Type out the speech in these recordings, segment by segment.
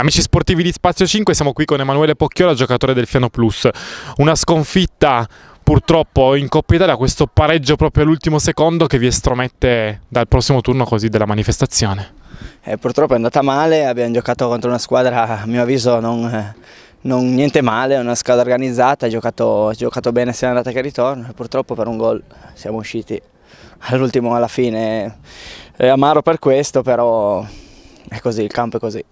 Amici sportivi di Spazio 5, siamo qui con Emanuele Pocchiola, giocatore del Fiano Plus. Una sconfitta purtroppo in Coppa Italia, questo pareggio proprio all'ultimo secondo che vi estromette dal prossimo turno così della manifestazione. Eh, purtroppo è andata male, abbiamo giocato contro una squadra a mio avviso non, non niente male, è una squadra organizzata, ha giocato, giocato, bene sia andata che ritorno e purtroppo per un gol siamo usciti all'ultimo alla fine. È amaro per questo, però è così, il campo è così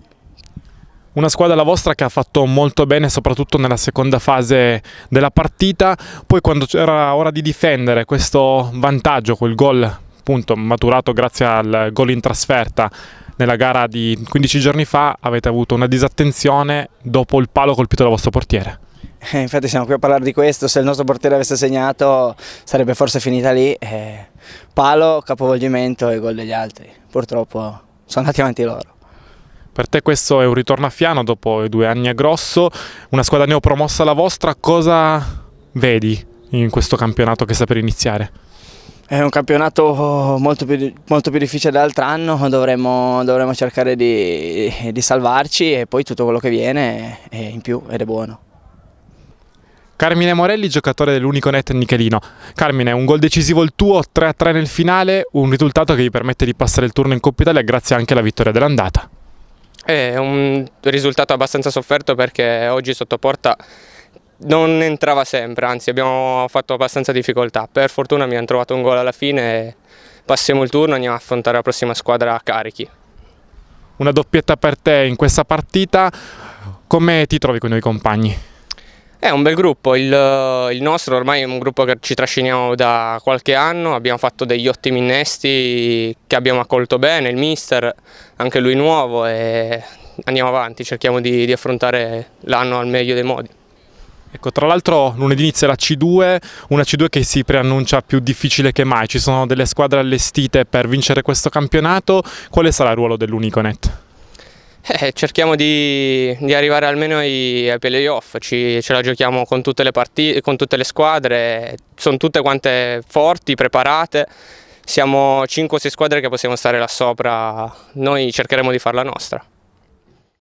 una squadra la vostra che ha fatto molto bene soprattutto nella seconda fase della partita, poi quando era ora di difendere questo vantaggio, quel gol appunto maturato grazie al gol in trasferta nella gara di 15 giorni fa, avete avuto una disattenzione dopo il palo colpito dal vostro portiere. Eh, infatti siamo qui a parlare di questo, se il nostro portiere avesse segnato sarebbe forse finita lì, eh, palo, capovolgimento e gol degli altri, purtroppo sono andati avanti loro. Per te questo è un ritorno a Fiano dopo i due anni a Grosso, una squadra neopromossa la vostra, cosa vedi in questo campionato che sta per iniziare? È un campionato molto più, molto più difficile dell'altro anno, dovremmo, dovremmo cercare di, di, salvarci e poi tutto quello che viene è in più ed è buono. Carmine Morelli, giocatore dell'unico net Nichelino. Carmine, un gol decisivo il tuo, 3-3 nel finale, un risultato che vi permette di passare il turno in Coppa Italia grazie anche alla vittoria dell'andata. Eh, è un risultato abbastanza sofferto perché oggi sotto porta non entrava sempre, anzi abbiamo fatto abbastanza difficoltà. Per fortuna mi hanno trovato un gol alla fine e passiamo il turno e andiamo a affrontare la prossima squadra a carichi. Una doppietta per te in questa partita, come ti trovi con i tuoi compagni? È un bel gruppo, il, eh, il, nostro ormai è un gruppo che ci trasciniamo da qualche anno, abbiamo fatto degli ottimi innesti che abbiamo accolto bene, il mister, anche lui nuovo e andiamo avanti, cerchiamo di, di affrontare l'anno al meglio dei modi. Ecco, tra l'altro lunedì inizia la C2, una C2 che si preannuncia più difficile che mai, ci sono delle squadre allestite per vincere questo campionato, quale sarà il ruolo dell'Uniconet? Eh, cerchiamo di, di, arrivare almeno ai, ai playoff, Ci, ce la giochiamo con tutte le partite, con tutte le squadre, sono tutte quante forti, preparate, siamo 5-6 squadre che possiamo stare là sopra, noi cercheremo di fare la nostra.